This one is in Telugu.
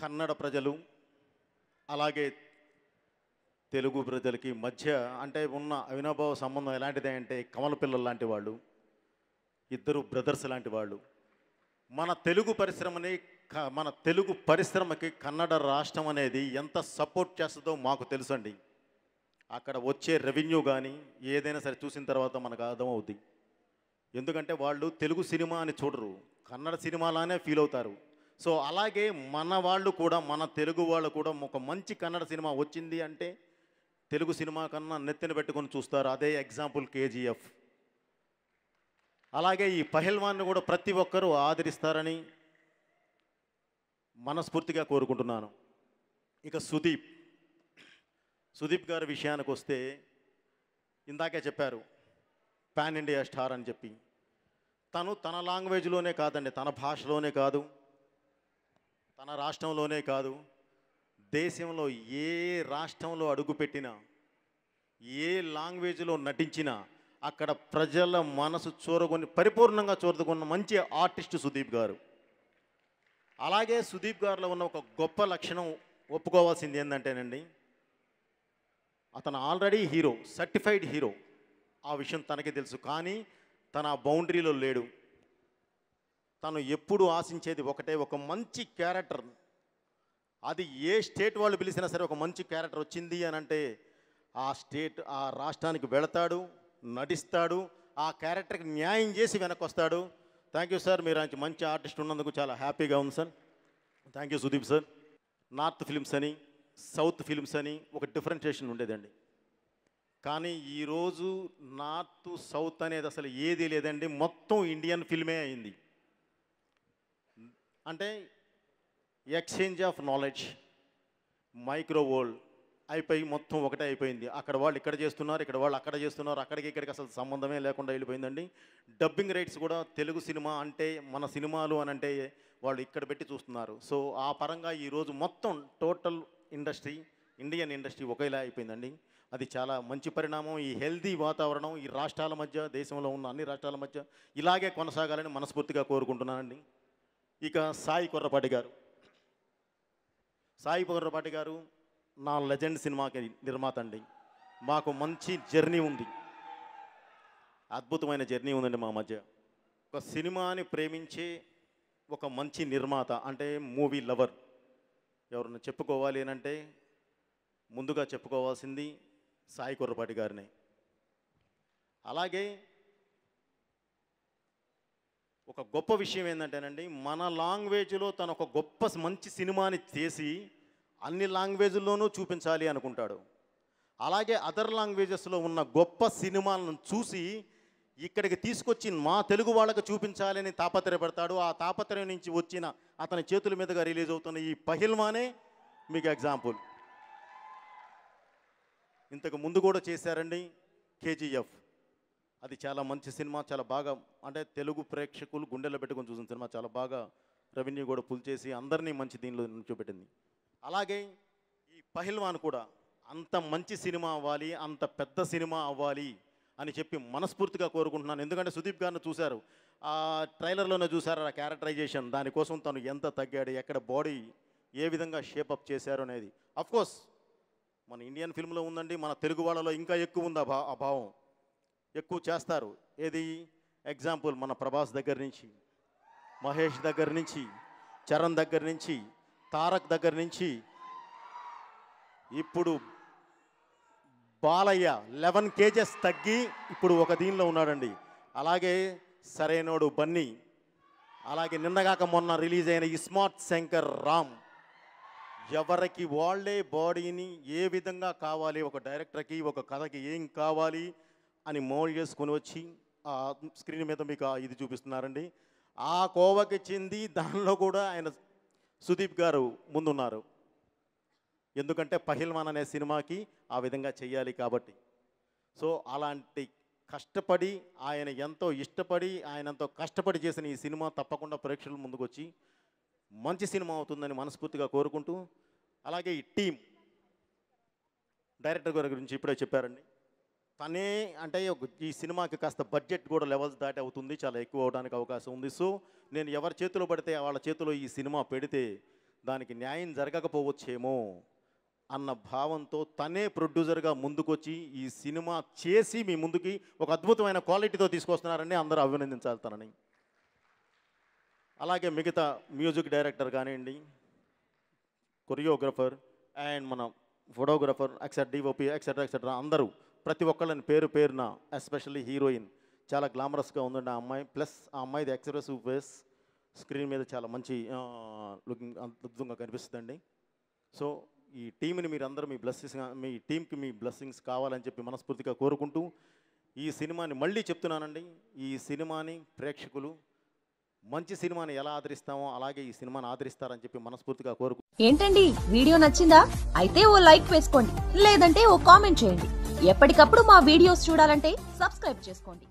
కన్నడ ప్రజలు అలాగే తెలుగు ప్రజలకి మధ్య అంటే ఉన్న అవినాభావ సంబంధం ఎలాంటిది అంటే కమల పిల్లలు లాంటి వాళ్ళు ఇద్దరు బ్రదర్స్ లాంటి వాళ్ళు మన తెలుగు పరిశ్రమని మన తెలుగు పరిశ్రమకి కన్నడ రాష్ట్రం అనేది ఎంత సపోర్ట్ చేస్తుందో మాకు తెలుసండి అక్కడ వచ్చే రెవెన్యూ కానీ ఏదైనా సరే చూసిన తర్వాత మనకు అర్థమవుద్ది ఎందుకంటే వాళ్ళు తెలుగు సినిమా అని చూడరు కన్నడ సినిమాలానే ఫీల్ అవుతారు సో అలాగే మన వాళ్ళు కూడా మన తెలుగు వాళ్ళు కూడా ఒక మంచి కన్నడ సినిమా వచ్చింది అంటే తెలుగు సినిమా కన్నా నెత్తిన పెట్టుకొని చూస్తారు అదే ఎగ్జాంపుల్ కేజీఎఫ్ అలాగే ఈ పహల్వాన్ని కూడా ప్రతి ఒక్కరూ ఆదరిస్తారని మనస్ఫూర్తిగా కోరుకుంటున్నాను ఇక సుదీప్ సుదీప్ గారి విషయానికి వస్తే ఇందాకే చెప్పారు పాన్ ఇండియా స్టార్ అని చెప్పి తను తన లాంగ్వేజ్లోనే కాదండి తన భాషలోనే కాదు తన రాష్ట్రంలోనే కాదు దేశంలో ఏ రాష్ట్రంలో అడుగుపెట్టినా ఏ లాంగ్వేజ్లో నటించినా అక్కడ ప్రజల మనసు చూరగొని పరిపూర్ణంగా చూరదుకున్న మంచి ఆర్టిస్ట్ సుదీప్ గారు అలాగే సుదీప్ గారిలో ఉన్న ఒక గొప్ప లక్షణం ఒప్పుకోవాల్సింది ఏంటంటేనండి అతను ఆల్రెడీ హీరో సర్టిఫైడ్ హీరో ఆ విషయం తనకే తెలుసు కానీ తన ఆ బౌండరీలో లేడు తను ఎప్పుడు ఆశించేది ఒకటే ఒక మంచి క్యారెక్టర్ అది ఏ స్టేట్ వాళ్ళు పిలిచినా సరే ఒక మంచి క్యారెక్టర్ వచ్చింది అని అంటే ఆ స్టేట్ ఆ రాష్ట్రానికి వెళతాడు నటిస్తాడు ఆ క్యారెక్టర్కి న్యాయం చేసి వస్తాడు థ్యాంక్ యూ సార్ మీరు మంచి ఆర్టిస్ట్ ఉన్నందుకు చాలా హ్యాపీగా ఉంది sir thank you Sudeep sir north films అని సౌత్ ఫిల్మ్స్ అని ఒక డిఫరెంటేషన్ ఉండేదండి కానీ ఈరోజు నార్త్ సౌత్ అనేది అసలు ఏది లేదండి మొత్తం ఇండియన్ ఫిల్మే అయింది అంటే exchange of knowledge micro world అయిపోయి మొత్తం ఒకటే అయిపోయింది అక్కడ వాళ్ళు ఇక్కడ చేస్తున్నారు ఇక్కడ వాళ్ళు అక్కడ చేస్తున్నారు అక్కడికి ఇక్కడికి అసలు సంబంధమే లేకుండా వెళ్ళిపోయిందండి డబ్బింగ్ రైట్స్ కూడా తెలుగు సినిమా అంటే మన సినిమాలు అని అంటే వాళ్ళు ఇక్కడ పెట్టి చూస్తున్నారు సో ఆ పరంగా ఈరోజు మొత్తం టోటల్ ఇండస్ట్రీ ఇండియన్ ఇండస్ట్రీ ఒకేలా అయిపోయిందండి అది చాలా మంచి పరిణామం ఈ హెల్దీ వాతావరణం ఈ రాష్ట్రాల మధ్య దేశంలో ఉన్న అన్ని రాష్ట్రాల మధ్య ఇలాగే కొనసాగాలని మనస్ఫూర్తిగా కోరుకుంటున్నానండి ఇక సాయి కొర్రపాటి గారు సాయి కొర్రపాటి గారు నా లెజెండ్ సినిమాకి నిర్మాత అండి మాకు మంచి జర్నీ ఉంది అద్భుతమైన జర్నీ ఉందండి మా మధ్య ఒక సినిమాని ప్రేమించే ఒక మంచి నిర్మాత అంటే మూవీ లవర్ ఎవరిని చెప్పుకోవాలి అంటే ముందుగా చెప్పుకోవాల్సింది సాయి కుర్రపాటి గారిని అలాగే ఒక గొప్ప విషయం ఏంటంటేనండి మన లాంగ్వేజ్లో తను ఒక గొప్ప మంచి సినిమాని చేసి అన్ని లాంగ్వేజ్లోనూ చూపించాలి అనుకుంటాడు అలాగే అదర్ లాంగ్వేజెస్లో ఉన్న గొప్ప సినిమాలను చూసి ఇక్కడికి తీసుకొచ్చి మా తెలుగు వాళ్ళకు చూపించాలని తాపత్రయపడతాడు ఆ తాపత్రయం నుంచి వచ్చిన అతని చేతుల మీదుగా రిలీజ్ అవుతున్న ఈ పహిల్వానే మీకు ఎగ్జాంపుల్ ఇంతకు ముందు కూడా చేశారండి కేజీఎఫ్ అది చాలా మంచి సినిమా చాలా బాగా అంటే తెలుగు ప్రేక్షకులు గుండెల్లో పెట్టుకొని చూసిన సినిమా చాలా బాగా రెవెన్యూ కూడా పుల్ చేసి అందరినీ మంచి దీనిలో నిల్చోబెట్టింది అలాగే ఈ పహిల్వాన్ కూడా అంత మంచి సినిమా అవ్వాలి అంత పెద్ద సినిమా అవ్వాలి అని చెప్పి మనస్ఫూర్తిగా కోరుకుంటున్నాను ఎందుకంటే సుదీప్ గారిని చూశారు ఆ ట్రైలర్లోనే చూశారు ఆ క్యారెక్టరైజేషన్ దానికోసం తను ఎంత తగ్గాడు ఎక్కడ బాడీ ఏ విధంగా షేపప్ చేశారు అనేది అఫ్కోర్స్ మన ఇండియన్ ఫిల్మ్లో ఉందండి మన తెలుగు వాళ్ళలో ఇంకా ఎక్కువ ఉంది ఆ భావం ఎక్కువ చేస్తారు ఏది ఎగ్జాంపుల్ మన ప్రభాస్ దగ్గర నుంచి మహేష్ దగ్గర నుంచి చరణ్ దగ్గర నుంచి తారక్ దగ్గర నుంచి ఇప్పుడు బాలయ్య లెవెన్ కేజెస్ తగ్గి ఇప్పుడు ఒక దీనిలో ఉన్నాడండి అలాగే సరైనోడు బన్నీ అలాగే నిన్నగాక మొన్న రిలీజ్ అయిన ఇస్మార్ట్ శంకర్ రామ్ ఎవరికి వాళ్లే బాడీని ఏ విధంగా కావాలి ఒక డైరెక్టర్కి ఒక కథకి ఏం కావాలి అని మోల్ చేసుకుని వచ్చి ఆ స్క్రీన్ మీద మీకు ఇది చూపిస్తున్నారండి ఆ కోవకి చెంది దానిలో కూడా ఆయన సుదీప్ గారు ముందున్నారు ఎందుకంటే పహిల్వాన్ అనే సినిమాకి ఆ విధంగా చేయాలి కాబట్టి సో అలాంటి కష్టపడి ఆయన ఎంతో ఇష్టపడి ఆయన ఎంతో కష్టపడి చేసిన ఈ సినిమా తప్పకుండా ప్రేక్షకుల ముందుకు వచ్చి మంచి సినిమా అవుతుందని మనస్ఫూర్తిగా కోరుకుంటూ అలాగే ఈ టీం డైరెక్టర్ గారి గురించి ఇప్పుడే చెప్పారండి తనే అంటే ఈ సినిమాకి కాస్త బడ్జెట్ కూడా లెవెల్స్ దాటి అవుతుంది చాలా ఎక్కువ అవడానికి అవకాశం ఉంది సో నేను ఎవరి చేతిలో పడితే వాళ్ళ చేతిలో ఈ సినిమా పెడితే దానికి న్యాయం జరగకపోవచ్చేమో అన్న భావంతో తనే ప్రొడ్యూసర్గా ముందుకొచ్చి ఈ సినిమా చేసి మీ ముందుకి ఒక అద్భుతమైన క్వాలిటీతో తీసుకొస్తున్నారని అందరూ అభినందించాలి అలాగే మిగతా మ్యూజిక్ డైరెక్టర్ కానివ్వండి కొరియోగ్రఫర్ అండ్ మన photographer etcetera DOP etcetera etcetera అందరూ ప్రతి ఒక్కళ్ళని పేరు పేరున ఎస్పెషల్లీ హీరోయిన్ చాలా గ్లామరస్గా ఉందండి ఆ అమ్మాయి ప్లస్ ఆ అమ్మాయిది ఎక్స్ప్రెసివ్ ఫేస్ స్క్రీన్ మీద చాలా మంచి లుకింగ్ అద్భుతంగా కనిపిస్తుందండి సో ఈ టీంని మీరందరూ మీ బ్లెస్సింగ్స్ మీ టీంకి మీ బ్లెస్సింగ్స్ కావాలని చెప్పి మనస్ఫూర్తిగా కోరుకుంటూ ఈ సినిమాని మళ్ళీ చెప్తున్నానండి ఈ సినిమాని ప్రేక్షకులు మంచి సినిమాని ఎలా ఆదరిస్తామో అలాగే ఈ సినిమాని ఆదరిస్తారని చెప్పి మనస్ఫూర్తిగా కోరుకు ఏంటండి వీడియో నచ్చిందా అయితే ఓ లైక్ వేసుకోండి లేదంటే ఓ కామెంట్ చేయండి ఎప్పటికప్పుడు మా వీడియోస్ చూడాలంటే సబ్స్క్రైబ్ చేసుకోండి